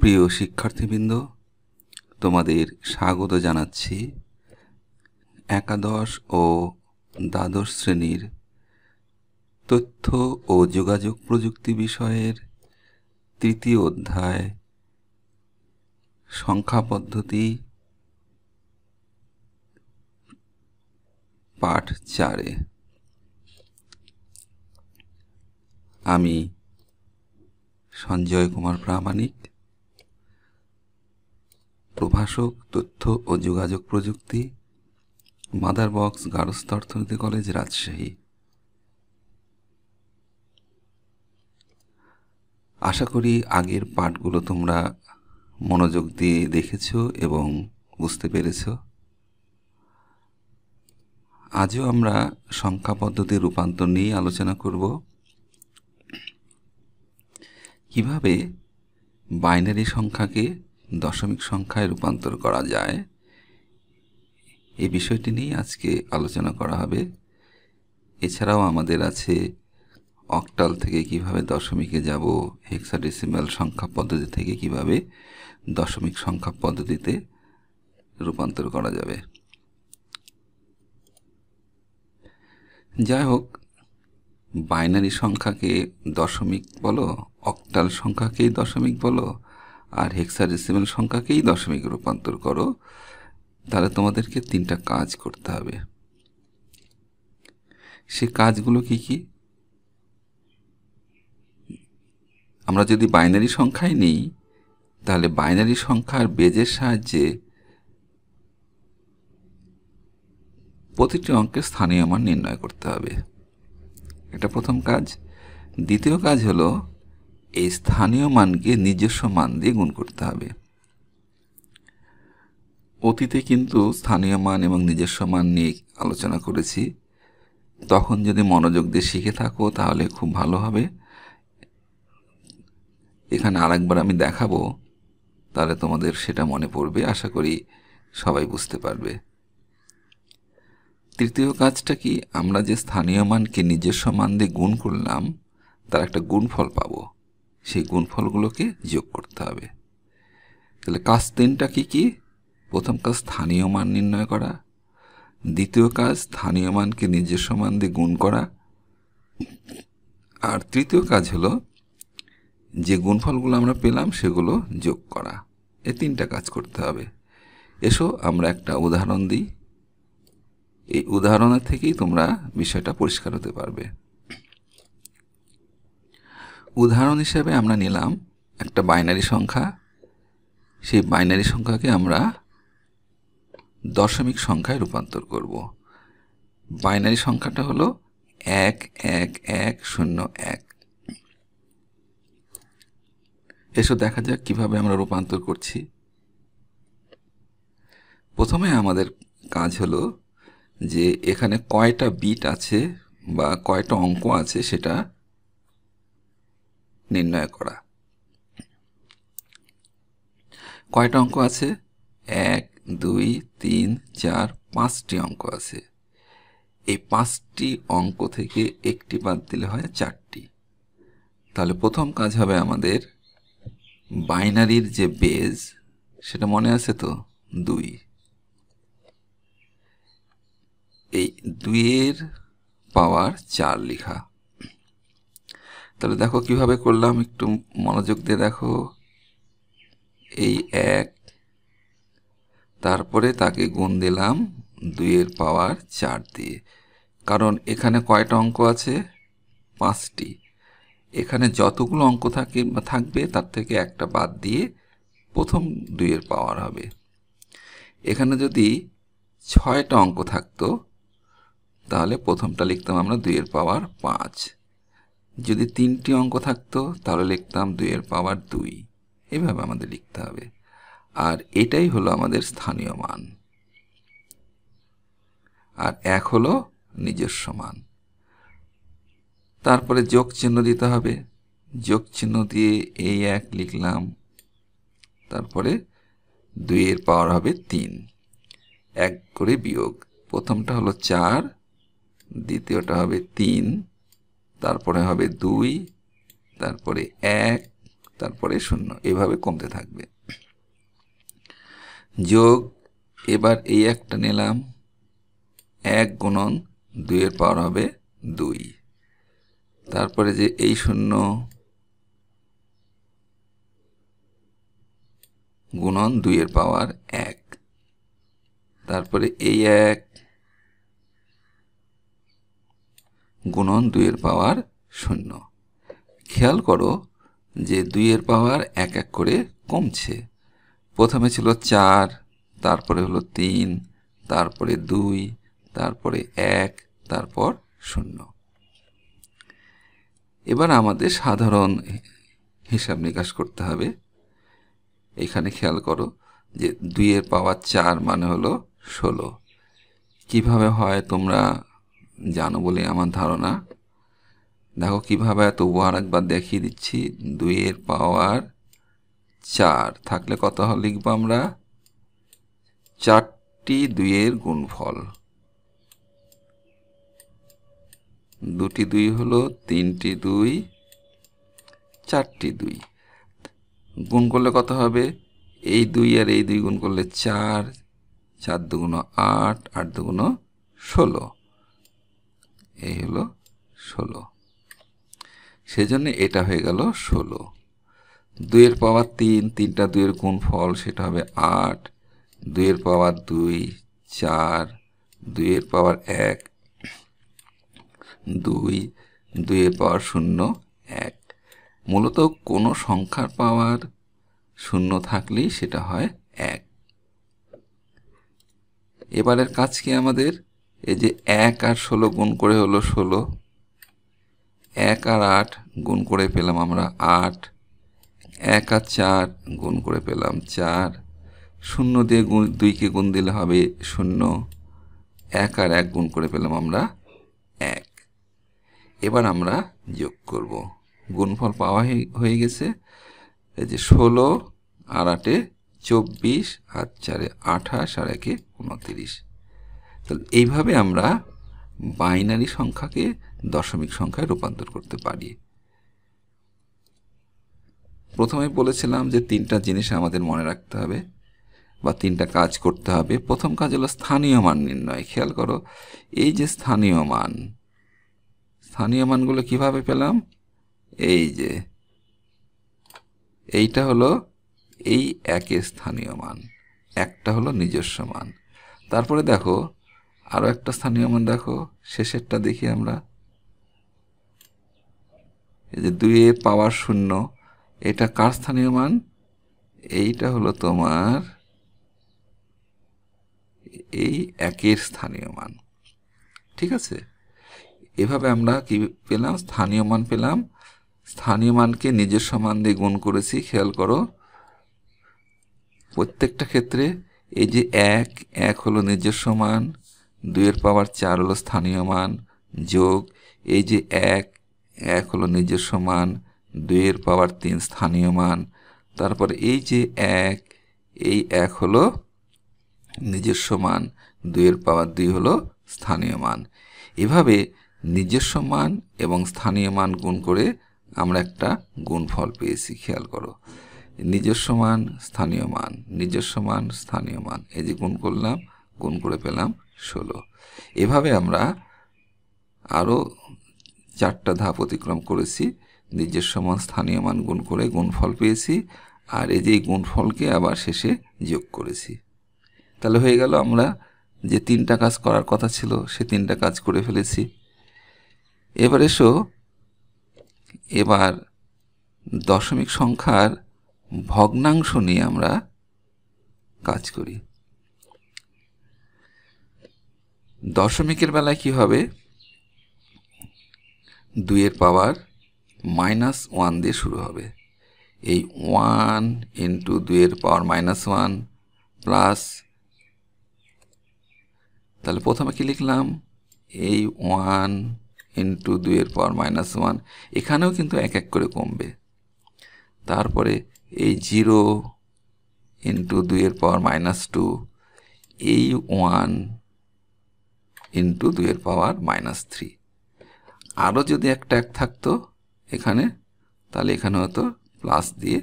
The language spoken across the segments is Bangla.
প্রিয় শিক্ষার্থীবৃন্দ তোমাদের স্বাগত জানাচ্ছি একাদশ ও দ্বাদশ শ্রেণীর তথ্য ও যোগাযোগ প্রযুক্তি বিষয়ের তৃতীয় অধ্যায় সংখ্যা পদ্ধতি পাঠ চারে আমি সঞ্জয় কুমার প্রামাণিক প্রভাষক তথ্য ও যোগাযোগ প্রযুক্তি মাদার বক্স গার্হস্থ্য অর্থনীতি কলেজ রাজশাহী আশা করি আগের পাঠগুলো তোমরা মনোযোগ দিয়ে দেখেছ এবং বুঝতে পেরেছ আজও আমরা সংখ্যা পদ্ধতি রূপান্তর নিয়ে আলোচনা করব কিভাবে বাইনারি সংখ্যাকে দশমিক সংখ্যায় রূপান্তর করা যায় এই বিষয়টি নিয়ে আজকে আলোচনা করা হবে এছাড়াও আমাদের আছে অক্টাল থেকে কিভাবে দশমিকে যাব হেক্সাডেসিমাল সংখ্যা পদ্ধতি থেকে কিভাবে দশমিক সংখ্যা পদ্ধতিতে রূপান্তর করা যাবে যাই হোক বাইনারি সংখ্যাকে দশমিক বলো অক্টাল সংখ্যাকেই দশমিক বলো আর হেক্সাডেসিমাল সংখ্যাকেই দশমিক রূপান্তর করো তাহলে তোমাদেরকে তিনটা কাজ করতে হবে সে কাজগুলো কি কি আমরা যদি বাইনারি সংখ্যায় নিই তাহলে বাইনারি সংখ্যার বেজের সাহায্যে প্রতিটি অঙ্কের স্থানীয় মান নির্ণয় করতে হবে এটা প্রথম কাজ দ্বিতীয় কাজ হলো এই স্থানীয় মানকে নিজস্ব মান দিয়ে গুণ করতে হবে অতীতে কিন্তু স্থানীয় মান এবং নিজস্ব মান নিয়ে আলোচনা করেছি তখন যদি মনোযোগ দিয়ে শিখে থাকো তাহলে খুব ভালো হবে এখানে আরেকবার আমি দেখাবো তাহলে তোমাদের সেটা মনে পড়বে আশা করি সবাই বুঝতে পারবে তৃতীয় কাজটা কি আমরা যে স্থানীয় মানকে নিজস্ব মান দিয়ে গুণ করলাম তার একটা গুণফল পাবো সেই গুণফলগুলোকে যোগ করতে হবে তাহলে কাজ তিনটা কী কী প্রথম কাজ স্থানীয় মান নির্ণয় করা দ্বিতীয় কাজ স্থানীয় মানকে নিজের সমান দিয়ে গুণ করা আর তৃতীয় কাজ হলো যে গুণফলগুলো আমরা পেলাম সেগুলো যোগ করা এ তিনটা কাজ করতে হবে এসো আমরা একটা উদাহরণ দিই এই উদাহরণের থেকেই তোমরা বিষয়টা পরিষ্কার হতে পারবে উদাহরণ হিসেবে আমরা নিলাম একটা বাইনারি সংখ্যা সেই বাইনারি সংখ্যাকে আমরা দশমিক সংখ্যায় রূপান্তর করব বাইনারি সংখ্যাটা হলো এক এক এক শূন্য এক এসব দেখা যাক কিভাবে আমরা রূপান্তর করছি প্রথমে আমাদের কাজ হলো যে এখানে কয়টা বিট আছে বা কয়টা অঙ্ক আছে সেটা নির্ণয় করা কয়টা অঙ্ক আছে এক দুই তিন চার পাঁচটি অঙ্ক আছে এই পাঁচটি অঙ্ক থেকে একটি বাদ দিলে হয় চারটি তাহলে প্রথম কাজ হবে আমাদের বাইনারির যে বেজ সেটা মনে আছে তো দুই এই দুইয়ের পাওয়ার চার লিখা তাহলে দেখো কিভাবে করলাম একটু মনোযোগ দিয়ে দেখো এই এক তারপরে তাকে গুণ দিলাম দুইয়ের পাওয়ার চার দিয়ে কারণ এখানে কয়টা অঙ্ক আছে পাঁচটি এখানে যতগুলো অঙ্ক থাকে থাকবে তার থেকে একটা বাদ দিয়ে প্রথম দুইয়ের পাওয়ার হবে এখানে যদি ছয়টা অঙ্ক থাকতো তাহলে প্রথমটা লিখতাম আমরা দুইয়ের পাওয়ার পাঁচ যদি তিনটি অঙ্ক থাকতো তাহলে লিখতাম দুইয়ের পাওয়ার দুই এভাবে আমাদের লিখতে হবে আর এটাই হলো আমাদের স্থানীয় মান আর এক হলো নিজস্ব মান তারপরে যোগ চিহ্ন দিতে হবে যোগ চিহ্ন দিয়ে এই এক লিখলাম তারপরে দুইয়ের পাওয়ার হবে তিন এক করে বিয়োগ প্রথমটা হলো চার দ্বিতীয়টা হবে তিন তারপরে হবে দুই তারপরে এক তারপরে শূন্য এভাবে কমতে থাকবে যোগ এবার এই একটা নিলাম এক গুণন দুইয়ের পাওয়ার হবে দুই তারপরে যে এই শূন্য গুণন দুইয়ের পাওয়ার এক তারপরে এই এক গুণন দুইয়ের পাওয়ার শূন্য খেয়াল করো যে দুইয়ের পাওয়ার এক এক করে কমছে প্রথমে ছিল চার তারপরে হলো তিন তারপরে দুই তারপরে এক তারপর শূন্য এবার আমাদের সাধারণ হিসাব নিকাশ করতে হবে এখানে খেয়াল করো যে দুইয়ের পাওয়ার চার মানে হলো ষোলো কীভাবে হয় তোমরা জানো বলে আমার ধারণা দেখো কীভাবে এত আর একবার দেখিয়ে দিচ্ছি দুইয়ের পাওয়ার চার থাকলে কত লিখব আমরা চারটি দুইয়ের গুণফল দুটি দুই হলো তিনটি দুই চারটি দুই গুণ করলে কত হবে এই দুই আর এই দুই গুণ করলে চার চার দুগুণ আট আট দুগুণ ষোলো এই হলো ষোলো সেজন্য এটা হয়ে গেল ষোলো দুইয়ের পাওয়ার তিন তিনটা দুইয়ের গুণ ফল সেটা হবে আট দুইয়ের পাওয়ার দুই চার দুইয়ের পাওয়ার এক দুই দুইয়ের পাওয়ার শূন্য এক মূলত কোনো সংখ্যার পাওয়ার শূন্য থাকলেই সেটা হয় এক এবারের কাজ কি আমাদের এই যে এক আর ষোলো গুণ করে হলো ষোলো এক আর আট গুণ করে পেলাম আমরা আট এক আর চার গুণ করে পেলাম চার শূন্য দিয়ে গুণ দুইকে গুণ দিলে হবে শূন্য এক আর এক গুণ করে পেলাম আমরা এক এবার আমরা যোগ করব গুণফল পাওয়া হয়ে গেছে এই যে ষোলো আর আটে চব্বিশ আর চারে আঠাশ আর একে উনত্রিশ তাহলে এইভাবে আমরা বাইনারি সংখ্যাকে দশমিক সংখ্যায় রূপান্তর করতে পারি প্রথমে বলেছিলাম যে তিনটা জিনিস আমাদের মনে রাখতে হবে বা তিনটা কাজ করতে হবে প্রথম কাজ হলো স্থানীয় মান নির্ণয় খেয়াল করো এই যে স্থানীয় মান স্থানীয় মানগুলো কিভাবে পেলাম এই যে এইটা হলো এই একে স্থানীয় মান একটা হলো নিজস্ব মান তারপরে দেখো আরও একটা স্থানীয় মান দেখো শেষেরটা দেখি আমরা এই যে দুয়ে পাওয়ার শূন্য এটা কার স্থানীয় মান এইটা হলো তোমার এই একের স্থানীয় মান ঠিক আছে এভাবে আমরা কি পেলাম স্থানীয় মান পেলাম স্থানীয় মানকে নিজের সমান দিয়ে গুণ করেছি খেয়াল করো প্রত্যেকটা ক্ষেত্রে এই যে এক এক হলো নিজের সমান দুইয়ের পাওয়ার চার হলো স্থানীয় মান যোগ এই যে এক এক হলো নিজস্ব মান দুইয়ের পাওয়ার তিন স্থানীয় মান তারপর এই যে এক এই এক হলো নিজস্ব মান দুইয়ের পাওয়ার দুই হলো স্থানীয় মান এভাবে নিজস্ব মান এবং স্থানীয় মান গুণ করে আমরা একটা গুণফল পেয়েছি খেয়াল করো নিজস্ব মান স্থানীয় মান নিজস্ব মান স্থানীয় মান এই যে গুণ করলাম গুণ করে পেলাম ষোলো এভাবে আমরা আরও চারটা ধাপ অতিক্রম করেছি নিজের সমান স্থানীয় মান গুণ করে গুণফল পেয়েছি আর এই যে এই গুণফলকে আবার শেষে যোগ করেছি তাহলে হয়ে গেল আমরা যে তিনটা কাজ করার কথা ছিল সে তিনটা কাজ করে ফেলেছি এবার এসো এবার দশমিক সংখ্যার ভগ্নাংশ নিয়ে আমরা কাজ করি দশমিকের বেলায় কি হবে দুইয়ের পাওয়ার মাইনাস ওয়ান দিয়ে শুরু হবে এই ওয়ান ইন্টু দুইয়ের পাওয়ার মাইনাস ওয়ান প্লাস তাহলে প্রথমে কি লিখলাম এই ওয়ান ইন্টু দুইয়ের পাওয়ার মাইনাস ওয়ান এখানেও কিন্তু এক এক করে কমবে তারপরে এই জিরো ইন্টু দুইয়ের পাওয়ার মাইনাস টু এই ওয়ান ইন্টু দুইয়ের পাওয়ার মাইনাস থ্রি আরও যদি একটা এক থাকতো এখানে তাহলে এখানে হতো প্লাস দিয়ে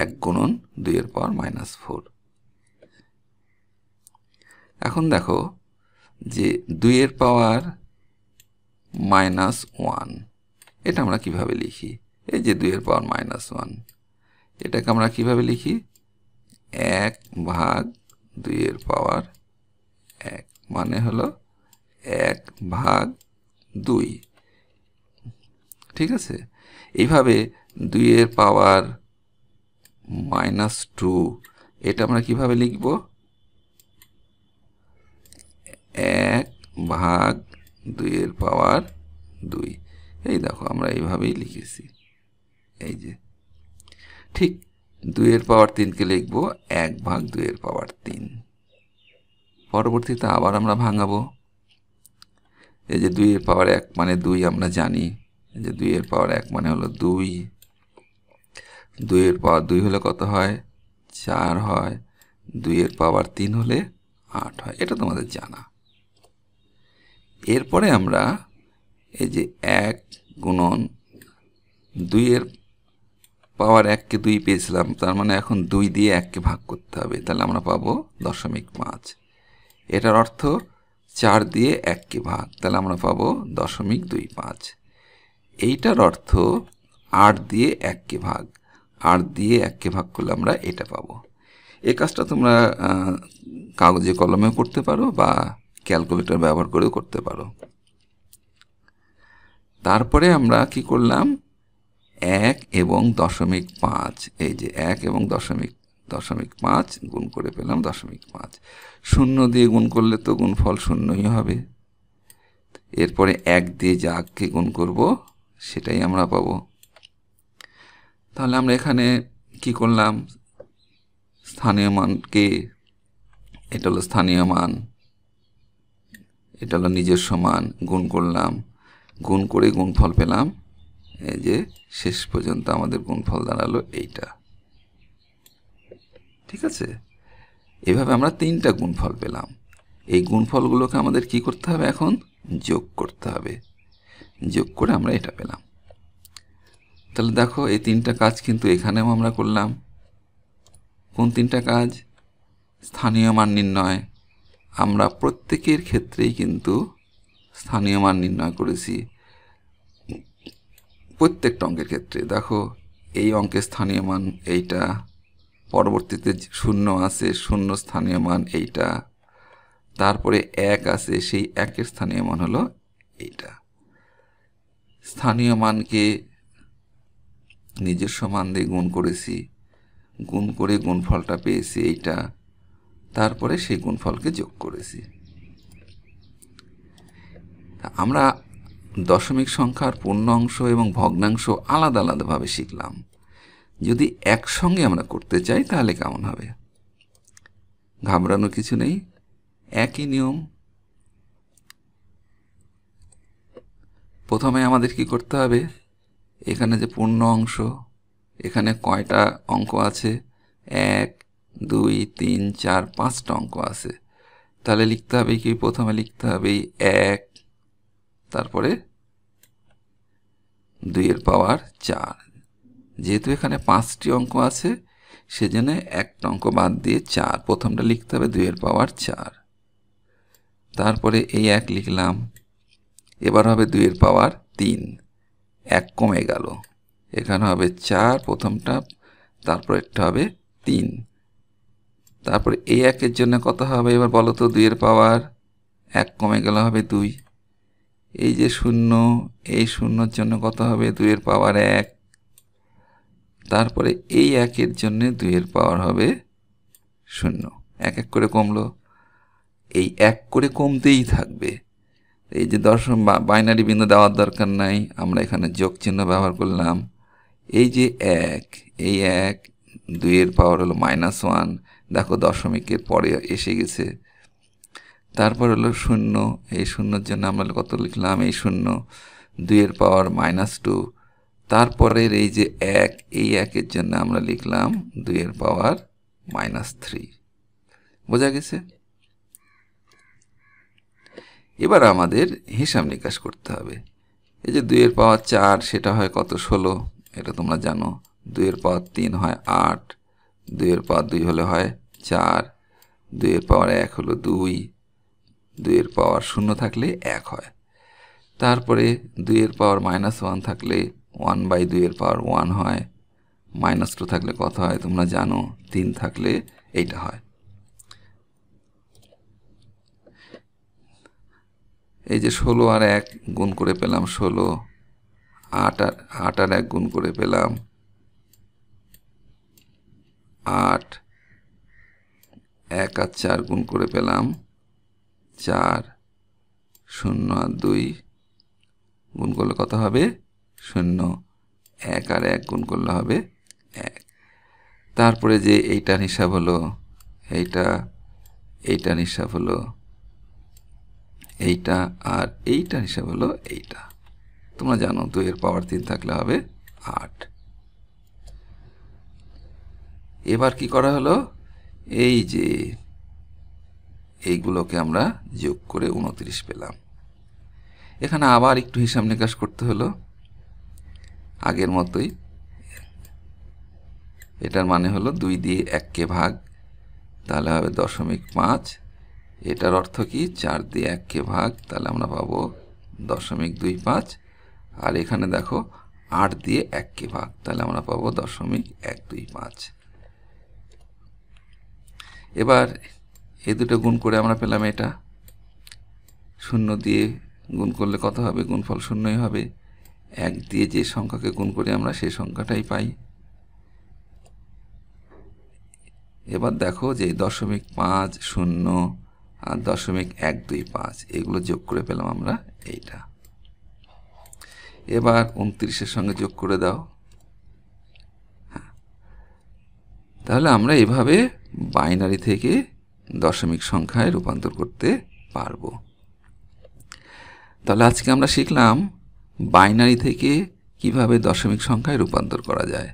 এক গুণন দুইয়ের পাওয়ার মাইনাস ফোর এখন দেখো যে দুইয়ের পাওয়ার মাইনাস ওয়ান এটা আমরা কিভাবে লিখি এই যে দুইয়ের পাওয়ার মাইনাস ওয়ান এটাকে আমরা কিভাবে লিখি এক ভাগ দুইয়ের পাওয়ার এক মানে হলো এক ভাগ দুই ঠিক আছে এইভাবে দুইয়ের পাওয়ার মাইনাস টু এটা আমরা কিভাবে লিখব এক ভাগ দুইয়ের পাওয়ার দুই এই দেখো আমরা এইভাবেই লিখেছি এই যে ঠিক দুইয়ের পাওয়ার তিনকে লিখব এক ভাগ দুইয়ের পাওয়ার তিন পরবর্তীতে আবার আমরা ভাঙাবো এই যে দুইয়ের পাওয়ার এক মানে দুই আমরা জানি এই যে দুইয়ের পাওয়ার এক মানে হলো দুই দুইয়ের পাওয়ার দুই হলে কত হয় চার হয় দুইয়ের পাওয়ার তিন হলে আট হয় এটা তোমাদের জানা এরপরে আমরা এই যে এক গুণন দুইয়ের পাওয়ার এককে দুই পেয়েছিলাম তার মানে এখন দুই দিয়ে এককে ভাগ করতে হবে তাহলে আমরা পাবো দশমিক পাঁচ এটার অর্থ চার দিয়ে এককে ভাগ তাহলে আমরা পাবো দশমিক দুই পাঁচ এইটার অর্থ আট দিয়ে এককে ভাগ আট দিয়ে এককে ভাগ করলে আমরা এটা পাব এ কাজটা তোমরা কাগজে কলমে করতে পারো বা ক্যালকুলেটর ব্যবহার করেও করতে পারো তারপরে আমরা কি করলাম এক এবং দশমিক পাঁচ এই যে এক এবং দশমিক দশমিক পাঁচ গুণ করে পেলাম দশমিক পাঁচ শূন্য দিয়ে গুণ করলে তো গুণফল শূন্যই হবে এরপরে এক দিয়ে যা আগকে গুণ করব সেটাই আমরা পাব তাহলে আমরা এখানে কি করলাম স্থানীয় মানকে এটা হলো স্থানীয় মান এটা হলো নিজস্ব মান গুণ করলাম গুণ করে গুণফল পেলাম এই যে শেষ পর্যন্ত আমাদের গুণফল দাঁড়ালো এইটা ঠিক আছে এভাবে আমরা তিনটা গুণফল পেলাম এই গুণফলগুলোকে আমাদের কি করতে হবে এখন যোগ করতে হবে যোগ করে আমরা এটা পেলাম তাহলে দেখো এই তিনটা কাজ কিন্তু এখানেও আমরা করলাম কোন তিনটা কাজ স্থানীয় মান নির্ণয় আমরা প্রত্যেকের ক্ষেত্রেই কিন্তু স্থানীয় মান নির্ণয় করেছি প্রত্যেকটা অঙ্কের ক্ষেত্রে দেখো এই অঙ্কের স্থানীয় মান এইটা পরবর্তীতে শূন্য আছে শূন্য স্থানীয় মান এইটা তারপরে এক আছে সেই একের স্থানীয় মান হলো এইটা স্থানীয় মানকে নিজস্ব মান দিয়ে গুণ করেছি গুণ করে গুণফলটা পেয়েছি এইটা তারপরে সেই গুণফলকে যোগ করেছি আমরা দশমিক সংখ্যার পূর্ণ অংশ এবং ভগ্নাংশ আলাদা আলাদাভাবে শিখলাম যদি একসঙ্গে আমরা করতে চাই তাহলে কেমন হবে ঘাবড়ানো কিছু নেই একই নিয়ম প্রথমে আমাদের কি করতে হবে এখানে যে পূর্ণ অংশ এখানে কয়টা অঙ্ক আছে এক দুই তিন চার পাঁচটা অঙ্ক আছে তাহলে লিখতে হবে কি প্রথমে লিখতে হবে এক তারপরে দুইয়ের পাওয়ার চার যেহেতু এখানে পাঁচটি অঙ্ক আছে সেজন্য একটা অঙ্ক বাদ দিয়ে চার প্রথমটা লিখতে হবে দুইয়ের পাওয়ার চার তারপরে এই এক লিখলাম এবার হবে দুইয়ের পাওয়ার তিন এক কমে গেল এখানে হবে চার প্রথমটা তারপর একটা হবে তিন তারপরে এই একের জন্য কত হবে এবার বলো তো দুইয়ের পাওয়ার এক কমে গেল হবে দুই এই যে শূন্য এই শূন্যর জন্য কত হবে দুইয়ের পাওয়ার এক তারপরে এই একের জন্য দুইয়ের পাওয়ার হবে শূন্য এক এক করে কমলো এই এক করে কমতেই থাকবে এই যে দর্শন বাইনারি বিন্দু দেওয়ার দরকার নাই আমরা এখানে যোগ চিহ্ন ব্যবহার করলাম এই যে এক এই এক দুইয়ের পাওয়ার হলো মাইনাস ওয়ান দেখো দশমিকের পরে এসে গেছে তারপর হলো শূন্য এই শূন্যর জন্য আমরা কত লিখলাম এই শূন্য দুইয়ের পাওয়ার মাইনাস টু তারপরের এই যে এক এই একের জন্য আমরা লিখলাম দুইয়ের পাওয়ার মাইনাস থ্রি বোঝা গেছে এবার আমাদের হিসাব নিকাশ করতে হবে এই যে দুইয়ের পাওয়ার চার সেটা হয় কত ষোলো এটা তোমরা জানো দুইয়ের পাওয়ার তিন হয় আট দুইয়ের পাওয়ার দুই হলে হয় চার দুইয়ের পাওয়ার এক হলো দুই দুইয়ের পাওয়ার শূন্য থাকলে এক হয় তারপরে দুইয়ের পাওয়ার মাইনাস ওয়ান থাকলে ওয়ান বাই দুইয়ের পাওয়ার ওয়ান হয় মাইনাস টু থাকলে কত হয় তোমরা জানো তিন থাকলে এইটা হয় এই যে ষোলো আর এক গুণ করে পেলাম ষোলো আট আর আট আর এক গুণ করে পেলাম আট এক আর চার গুণ করে পেলাম চার শূন্য আর দুই গুণ করলে কত হবে শূন্য এক আর এক গুণ করলে হবে এক তারপরে যে এইটার হিসাব হলো এইটা এইটার হিসাব হলো এইটা আর এইটার হিসাব হলো এইটা তোমরা জানো তো এর পাওয়ার তিন থাকলে হবে আট এবার কি করা হলো এই যে এইগুলোকে আমরা যোগ করে উনত্রিশ পেলাম এখানে আবার একটু হিসাব নিকাশ করতে হলো আগের মতোই এটার মানে হলো দুই দিয়ে এককে ভাগ তাহলে হবে দশমিক পাঁচ এটার অর্থ কি চার দিয়ে এককে ভাগ তাহলে আমরা পাবো দশমিক দুই পাঁচ আর এখানে দেখো আট দিয়ে এককে ভাগ তাহলে আমরা পাবো দশমিক এক দুই পাঁচ এবার এ দুটো গুণ করে আমরা পেলাম এটা শূন্য দিয়ে গুণ করলে কত হবে গুণফল শূন্যই হবে এক দিয়ে যে সংখ্যাকে গুণ করি আমরা সেই সংখ্যাটাই পাই এবার দেখো যে দশমিক পাঁচ শূন্য আর দশমিক এক দুই পাঁচ এগুলো যোগ করে পেলাম আমরা এইটা এবার উনত্রিশের সঙ্গে যোগ করে দাও হ্যাঁ। তাহলে আমরা এভাবে বাইনারি থেকে দশমিক সংখ্যায় রূপান্তর করতে পারবো তাহলে আজকে আমরা শিখলাম বাইনারি থেকে কিভাবে দশমিক সংখ্যায় রূপান্তর করা যায়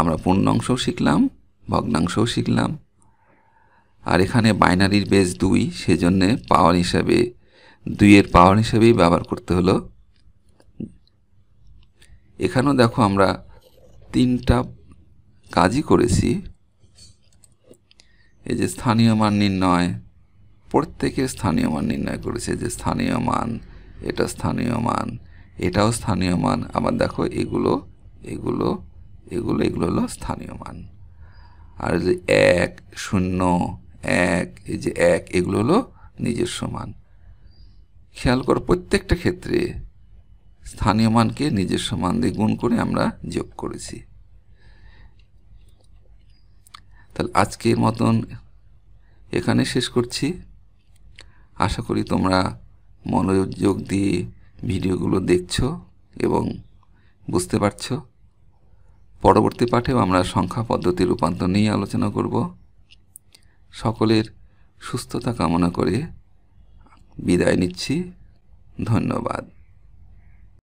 আমরা পূর্ণাংশও শিখলাম ভগ্নাংশও শিখলাম আর এখানে বাইনারির বেস দুই সেজন্যে পাওয়ার হিসাবে দুইয়ের পাওয়ার হিসাবেই ব্যবহার করতে হলো এখানেও দেখো আমরা তিনটা কাজই করেছি এই যে স্থানীয় মান নির্ণয় প্রত্যেকের স্থানীয় মান নির্ণয় করেছে যে স্থানীয় মান এটা স্থানীয় মান এটাও স্থানীয় মান আবার দেখো এগুলো এগুলো এগুলো এগুলো হলো স্থানীয় মান আর যে এক শূন্য এক এই যে এক এগুলো হলো নিজস্ব মান খেয়াল করো প্রত্যেকটা ক্ষেত্রে স্থানীয় মানকে নিজস্ব মান দিয়ে গুণ করে আমরা যোগ করেছি তাহলে আজকের মতন এখানে শেষ করছি আশা করি তোমরা মনোযোগ দিয়ে ভিডিওগুলো দেখছো এবং বুঝতে পারছো পরবর্তী পাঠেও আমরা সংখ্যা পদ্ধতি রূপান্তর নিয়ে আলোচনা করব সকলের সুস্থতা কামনা করে বিদায় নিচ্ছি ধন্যবাদ